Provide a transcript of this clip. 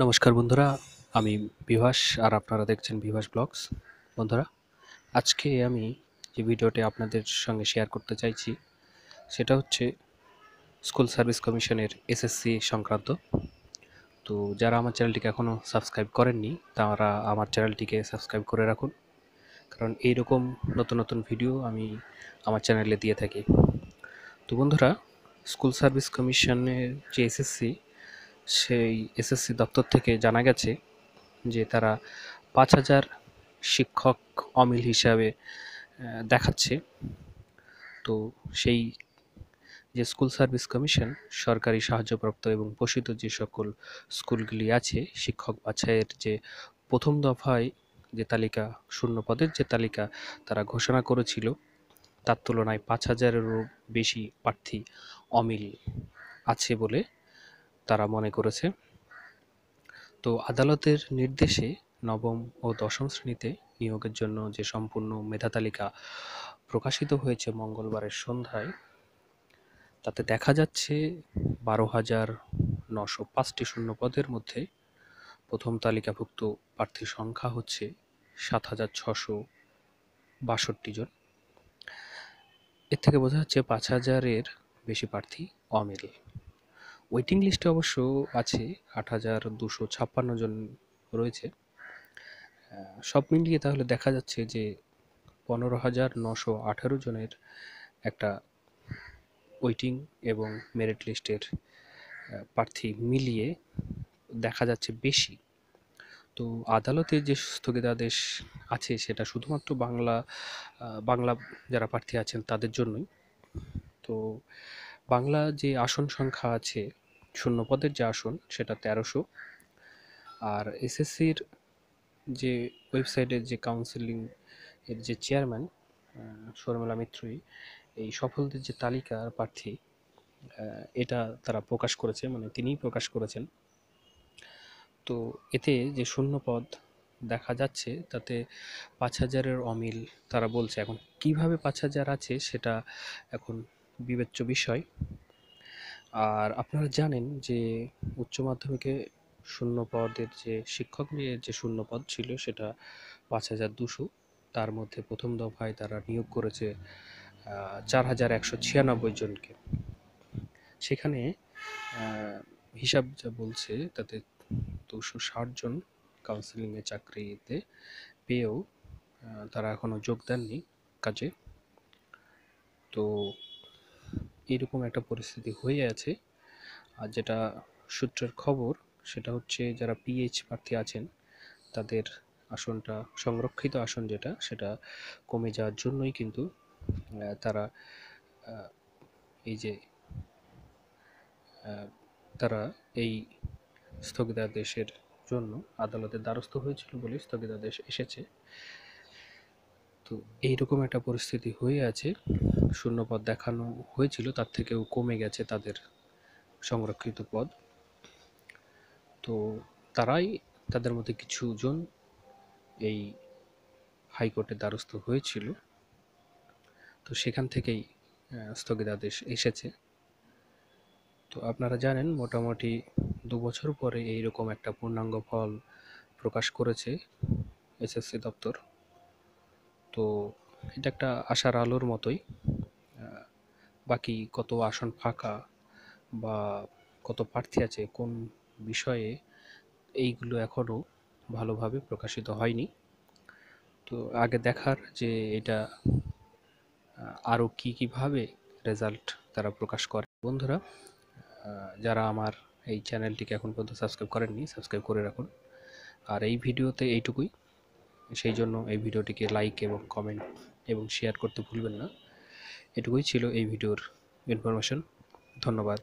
নমস্কার বন্ধুরা আমি বিভাস আর আপনারা দেখছেন বিভাস ব্লগস বন্ধুরা আজকে আমি যে ভিডিওটি আপনাদের সঙ্গে শেয়ার করতে চাইছি সেটা হচ্ছে স্কুল সার্ভিস কমিশনের এসএসসি সংক্রান্ত তো যারা আমার চ্যানেলটিকে এখনও সাবস্ক্রাইব করেননি তারা আমার চ্যানেলটিকে সাবস্ক্রাইব করে রাখুন কারণ এই রকম নতুন নতুন ভিডিও আমি আমার চ্যানেলে দিয়ে থাকি তো বন্ধুরা স্কুল সার্ভিস কমিশনের যে এসএসসি সেই এসএসসি দপ্তর থেকে জানা গেছে যে তারা পাঁচ হাজার শিক্ষক অমিল হিসাবে দেখাচ্ছে তো সেই যে স্কুল সার্ভিস কমিশন সরকারি সাহায্যপ্রাপ্ত এবং পোষিত যে সকল স্কুলগুলি আছে শিক্ষক বাছাইয়ের যে প্রথম দফায় যে তালিকা শূন্য পদের যে তালিকা তারা ঘোষণা করেছিল তার তুলনায় পাঁচ হাজারেরও বেশি প্রার্থী অমিল আছে বলে তারা মনে করেছে তো আদালতের নির্দেশে নবম ও দশম শ্রেণীতে নিয়োগের জন্য যে সম্পূর্ণ মেধা তালিকা প্রকাশিত হয়েছে মঙ্গলবারের সন্ধ্যায় তাতে দেখা যাচ্ছে বারো হাজার নশো পাঁচটি শূন্যপদের মধ্যে প্রথম তালিকাভুক্ত প্রার্থীর সংখ্যা হচ্ছে সাত হাজার ছশো বাষট্টি জন এর থেকে বোঝা যাচ্ছে পাঁচ হাজারের বেশি প্রার্থী অমিল ওয়েটিং লিস্টে অবশ্য আছে আট হাজার দুশো ছাপ্পান্ন জন রয়েছে সব মিলিয়ে তাহলে দেখা যাচ্ছে যে পনেরো হাজার নশো আঠেরো জনের একটা ওয়েটিং এবং মেরিট লিস্টের প্রার্থী মিলিয়ে দেখা যাচ্ছে বেশি তো আদালতে যে স্থগিতাদেশ আছে সেটা শুধুমাত্র বাংলা বাংলা যারা প্রার্থী আছেন তাদের জন্যই তো বাংলা যে আসন সংখ্যা আছে শূন্য পদের যে আসন সেটা তেরোশো আর এসএসসির যে ওয়েবসাইটের যে কাউন্সিলিং এর যে চেয়ারম্যান শর্মিলা মিত্রই এই সফলদের যে তালিকার প্রার্থী এটা তারা প্রকাশ করেছে মানে তিনিই প্রকাশ করেছেন তো এতে যে শূন্য পদ দেখা যাচ্ছে তাতে পাঁচ হাজারের অমিল তারা বলছে এখন কিভাবে পাঁচ হাজার আছে সেটা এখন বিবেচ্য বিষয় আর আপনারা জানেন যে উচ্চ মাধ্যমিকে শূন্য পদের যে শিক্ষক নিয়ে যে শূন্য পদ ছিল সেটা পাঁচ হাজার দুশো তার মধ্যে প্রথম দফায় তারা নিয়োগ করেছে চার হাজার একশো ছিয়ানব্বই জনকে সেখানে হিসাব যা বলছে তাতে দুশো ষাট জন কাউন্সিলিংয়ে চাকরিতে পেয়েও তারা এখনও যোগ দেননি কাজে তো এরকম একটা পরিস্থিতি হয়ে আছে আর যেটা সূত্রের খবর সেটা হচ্ছে যারা পিএইচ প্রার্থী আছেন তাদের আসনটা সংরক্ষিত আসন যেটা সেটা কমে যাওয়ার জন্যই কিন্তু তারা এই যে তারা এই স্থগিতাদেশের জন্য আদালতের দ্বারস্থ হয়েছিল বলে স্থগিতাদেশ এসেছে তো এইরকম একটা পরিস্থিতি হয়ে আছে শূন্যপদ দেখানো হয়েছিল তার থেকেও কমে গেছে তাদের সংরক্ষিত পদ তো তারাই তাদের মধ্যে কিছু জন এই হাইকোর্টে দ্বারস্থ হয়েছিল তো সেখান থেকেই স্থগিতাদেশ এসেছে তো আপনারা জানেন মোটামুটি দু বছর পরে এইরকম একটা পূর্ণাঙ্গ ফল প্রকাশ করেছে এসএসসি দপ্তর তো এটা একটা আশার আলোর মতোই বাকি কত আসন ফাঁকা বা কত প্রার্থী আছে কোন বিষয়ে এইগুলো এখনও ভালোভাবে প্রকাশিত হয়নি তো আগে দেখার যে এটা আরও কী কীভাবে রেজাল্ট তারা প্রকাশ করে বন্ধুরা যারা আমার এই চ্যানেলটিকে এখন পর্যন্ত সাবস্ক্রাইব করেননি সাবস্ক্রাইব করে রাখুন আর এই ভিডিওতে এইটুকুই সেই জন্য এই ভিডিওটিকে লাইক এবং কমেন্ট এবং শেয়ার করতে ভুলবেন না এটুকুই ছিল এই ভিডিওর ইনফরমেশন ধন্যবাদ